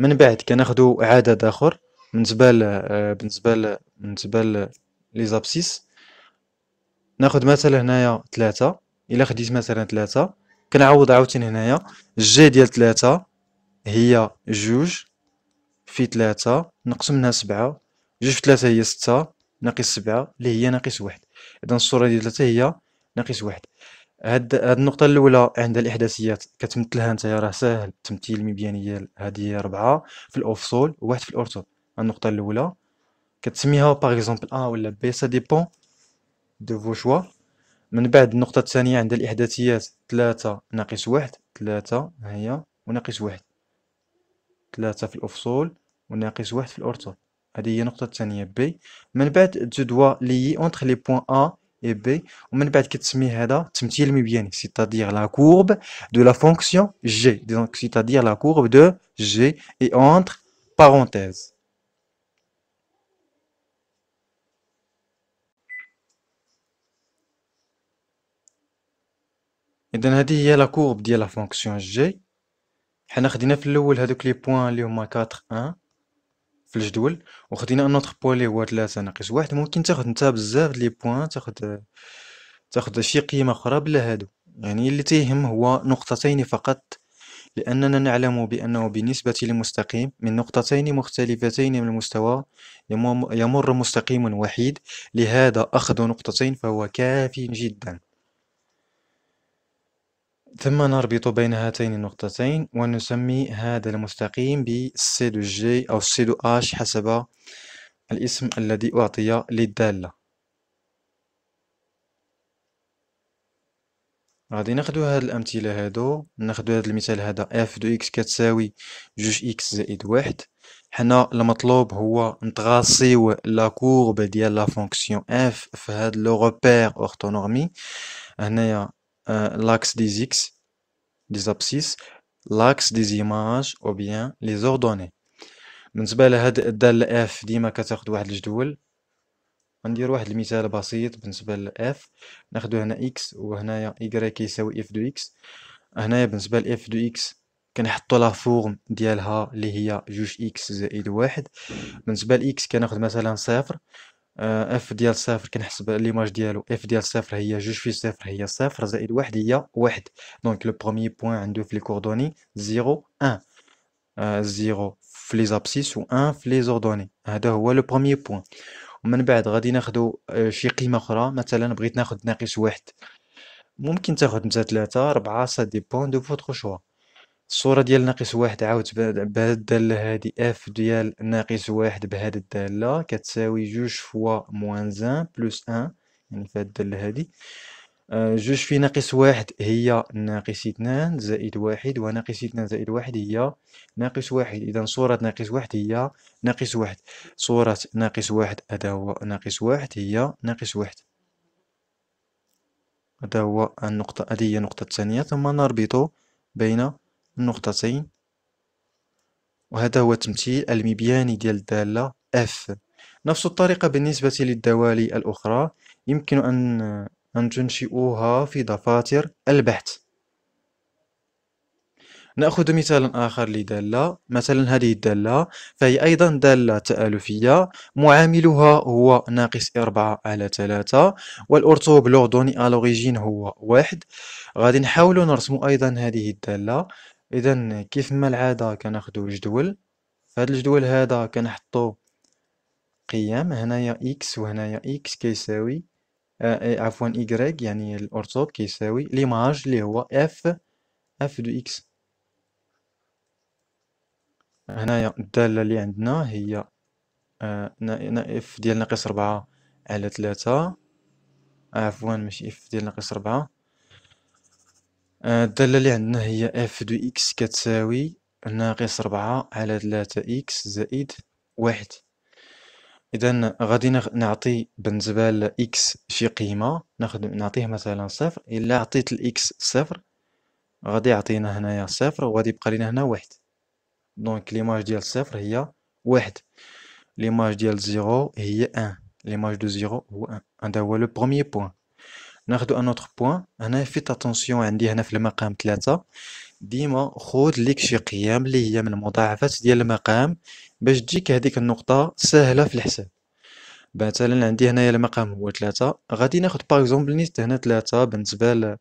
من بعد كناخدو عدد اخر بالنسبه ل آه، بالنسبه ل بالنسبه لي زابسيس ناخد مثلا هنايا ثلاثة الا خديت مثلا ثلاثة كنعوض عاوتاني هنايا جي ديال ثلاثة هي جوج في ثلاثة نقسم منها سبعة جوج في ثلاثة هي ستة ناقص سبعة اللي هي ناقص واحد اذا الصورة ديال ثلاثة هي ناقص واحد هاد هاد النقطة الأولى عندها الإحداثيات كتمثلها نتايا راه ساهل التمثيل الميبيانيه هادي هي ربعة في الأوفسول وواحد في الأورتو النقطة الأولى كتسميها باغ إكزومبل أ ولا بي سا ديبون دو فو شوا من بعد النقطة الثانية عندها الإحداثيات تلاتة ناقص واحد تلاتة هي وناقص واحد تلاتة في الأوفسول وناقص واحد في الأورتو هذه هي النقطة الثانية بي من بعد تدوا لي اونتر لي بوان أ Et B. On que c'est-à-dire la courbe de la fonction G. C'est-à-dire la courbe de G. Et entre parenthèses. Et la courbe de la fonction G. On a dit, y a la de fonction G. في الجدول وخدينا ان اوتر بوان اللي هو ثلاثة ناقص واحد ممكن تاخد نتا بزاف لي بوان تاخد تاخد شي قيمة أخرى بلا هادو يعني اللي تيهم هو نقطتين فقط لأننا نعلم بأنه بالنسبة لمستقيم من نقطتين مختلفتين من المستوى يمر مستقيم وحيد لهذا أخذ نقطتين فهو كاف جدا ثم نربط بين هاتين النقطتين ونسمي هذا المستقيم ب سي دو جي أو سي دو اش حسب الاسم الذي أعطي للدالة غادي ناخدو هاد الأمثلة هادو ناخدو هاد المثال هذا اف دو اكس كتساوي جوج اكس زائد واحد حنا المطلوب هو نتغاصيو لا كورب ديال لا فونكسيون اف في لو روبير اورتونورمي هنايا euh, l'axe des X, des abscisses, l'axe des images ou bien les ordonnées بالنسبة لهاد الدالة اف ديما كتاخد واحد الجدول غندير واحد المثال بسيط بالنسبة لاف ناخدو هنا اكس وهنايا y كيساوي اف دو اكس هنايا بالنسبة لاف دو اكس كنحطو لا فورم ديالها اللي هي جوج اكس زائد واحد بالنسبة لاكس كناخد مثلا صفر اف آه، ديال صفر كنحسب ليماج ديالو اف ديال صفر هي جوج في صفر هي صفر زائد واحد هي واحد دونك لو بروميي بوان عنده في لي كوردوني زيرو ان زيرو في لي زابسيس و ان في لي زوردوني هذا هو لو بروميي بوان ومن بعد غادي ناخدو آه، شي قيمه اخرى مثلا بغيت ناخد ناقص واحد ممكن تاخد نتا ثلاثة ربعة سا ديبون دو فوتخ شوا الصورة ديال ناقص واحد عاود بهاد الدالة هادي اف ديال ناقص واحد بهاد الدالة كتساوي جوج فوا موان زان بلوس ان يعني في هاد الدالة هادي آه، جوج في ناقص واحد هي ناقص اثنان زائد واحد وناقص اثنان زائد واحد هي ناقص واحد إذا صورة ناقص واحد هي ناقص واحد صورة ناقص واحد هذا هو ناقص واحد هي ناقص واحد هذا هو النقطة هذه هي النقطة الثانية ثم نربطو بين النقطتين وهذا هو التمثيل المبياني ديال الدالة F نفس الطريقة بالنسبة للدوالي الأخرى يمكن أن أن تنشئوها في دفاتر البحث نأخذ مثالا آخر لدالة مثلا هذه الدالة فهي أيضا دالة تآلفية معاملها هو ناقص أربعة على ثلاثة والأرتوب لوردوني ألوغيجين هو واحد غادي نحاول نرسم أيضا هذه الدالة اذا كيف ما العاده كناخذو جدول فهاد الجدول هذا كنحطو قيم هنايا اكس وهنايا اكس كيساوي آه, آه، عفوا y يعني الارتوب كيساوي ليماج اللي هو اف اف دو اكس هنايا الداله اللي عندنا هي آه اف ديال ناقص ربعة على 3 عفوا ماشي اف ديال ناقص ربعة الدالة اللي عندنا هي اف دو اكس كتساوي ناقص ربعة على تلاتة اكس زائد واحد إذا غادي نعطي بالنسبة لإكس شي قيمة ناخد نعطيه مثلا صفر إلا عطيت الإكس صفر غادي يعطينا هنايا صفر وغادي يبقى لينا هنا واحد دونك ليماج ديال صفر هي واحد ليماج ديال زيرو هي ان ليماج دو زيرو هو ان هذا هو لو بروميي بوان ناخدو ان اوتر بوان هنا فيت اتونسيون عندي هنا في المقام ثلاثة ديما خود ليك شي قيام اللي هي من المضاعفات ديال المقام باش تجيك هذيك النقطة سهلة في الحساب مثلا عندي هنايا المقام هو ثلاثة غادي ناخد باغ اكزومبل نيست هنا ثلاثة بالنسبة ل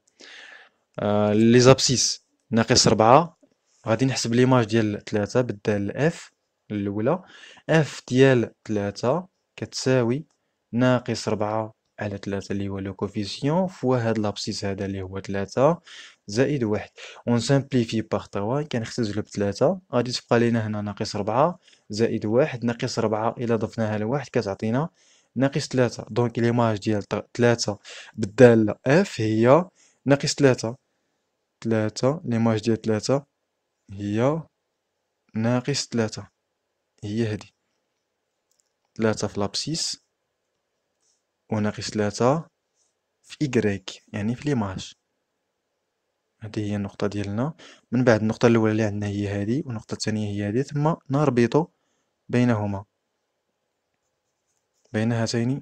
آه، لي زابسيس ناقص ربعة غادي نحسب ليماج ديال ثلاثة بالدال اف الاولى اف ديال ثلاثة كتساوي ناقص ربعة على ثلاثة اللي هو لو كوفيسيون فوا هاد لابسيس هذا اللي هو ثلاثة زائد واحد اون سامبليفي باغ تروا كنختزلو بثلاثة غادي تبقى لينا هنا ناقص ربعة زائد واحد ناقص ربعة إلا ضفناها لواحد كتعطينا ناقص ثلاثة دونك ليماج ديال ثلاثة بالدالة اف هي ناقص ثلاثة ثلاثة ليماج ديال ثلاثة هي ناقص ثلاثة هي هادي ثلاثة في لابسيس وناقص ثلاثة في إيكغيك يعني في ليماج هذه هي النقطة ديالنا من بعد النقطة الأولى اللي عندنا هي هذه والنقطة الثانية هي هذه ثم نربط بينهما بين هاتين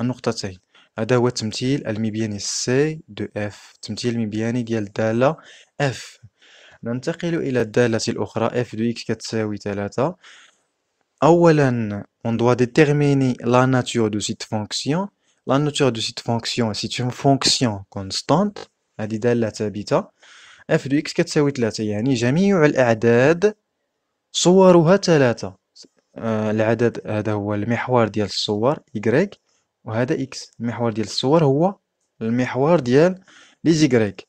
النقطتين هذا هو التمثيل المبياني سي دو اف التمثيل المبياني ديال الدالة اف ننتقل إلى الدالة الأخرى اف دو اكس كتساوي ثلاثة أولا on doit déterminer la nature de cette fonction لا نوتور دو سيت فونكسيون سي تكون فونكسيون كونستانت هادي دالة ثابتة اف دو اكس كتساوي ثلاثة يعني جميع الأعداد صورها ثلاثة آه العدد هذا هو المحور ديال الصور y وهذا اكس المحور ديال الصور هو المحور ديال لي زيكغيك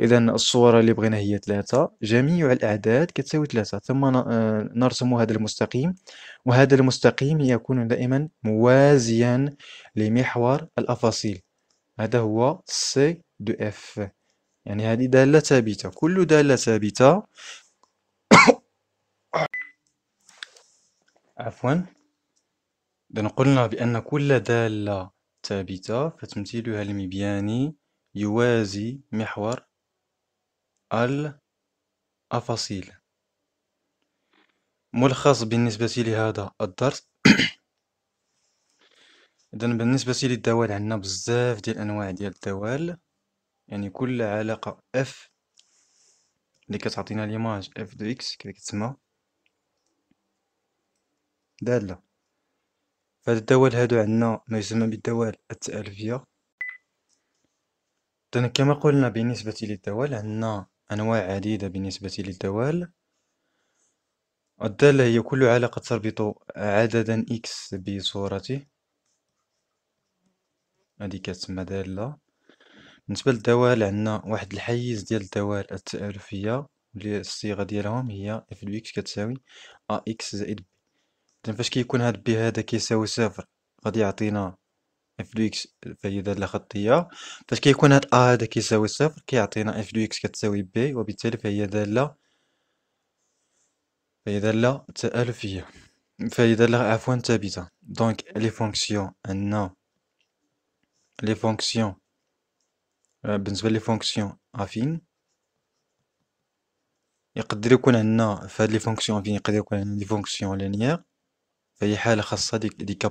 إذا الصورة اللي بغينا هي ثلاثة جميع الأعداد كتساوي ثلاثة ثم آه، نرسم هذا المستقيم وهذا المستقيم يكون دائما موازيا لمحور الأفاصيل هذا هو سي دو اف يعني هذه دالة ثابتة كل دالة ثابتة عفوا إذا قلنا بأن كل دالة ثابتة فتمثيلها المبياني يوازي محور الأفاصيل ملخص بالنسبة لهذا الدرس إذن بالنسبة للدوال عندنا بزاف ديال الأنواع ديال الدوال يعني كل علاقة اف اللي كتعطينا ليماج اف دو اكس كيف كتسمى دالة فهاد الدوال هادو عندنا ما يسمى بالدوال التألفية إذن كما قلنا بالنسبة للدوال عندنا أنواع عديدة بالنسبة للدوال الدالة هي كل علاقة تربط عددا إكس بصورته هذه كتسمى دالة بالنسبة للدوال عندنا واحد الحيز ديال الدوال التآلفية اللي الصيغة ديالهم هي اف دو إكس كتساوي أ إكس زائد بي فاش كيكون هاد بي هذا كيساوي صفر غادي يعطينا اف دو اكس فهي دالة خطية فاش كيكون هاد ا هذا كيساوي صفر كيعطينا اف دو اكس كتساوي بي وبالتالي فهي دالة فهي دالة تآلفية فهي دالة عفوا ثابتة دونك لي فونكسيون عندنا لي فونكسيون بالنسبة لي فونكسيون افين يقدر يكون عندنا في هاد لي فونكسيون افين يقدر يكون عندنا لي فونكسيون لينيير فهي حالة خاصة ديك دي كا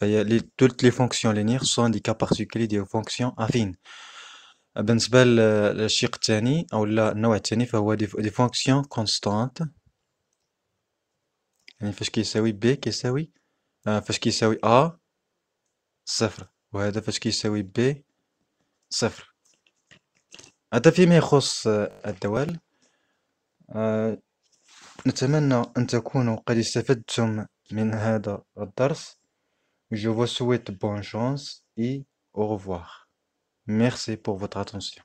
فهي لي toutes les fonctions linéaires sont des cas particuliers des fonctions affines بالنسبة للشق الثاني أو النوع الثاني فهو دي فونكسيون كونستانت يعني فاش كيساوي بي كيساوي آه، فاش كيساوي أ صفر وهذا فاش كيساوي بي صفر هذا فيما يخص آه، الدوال آه، نتمنى أن تكونوا قد استفدتم من هذا الدرس Je vous souhaite bonne chance et au revoir. Merci pour votre attention.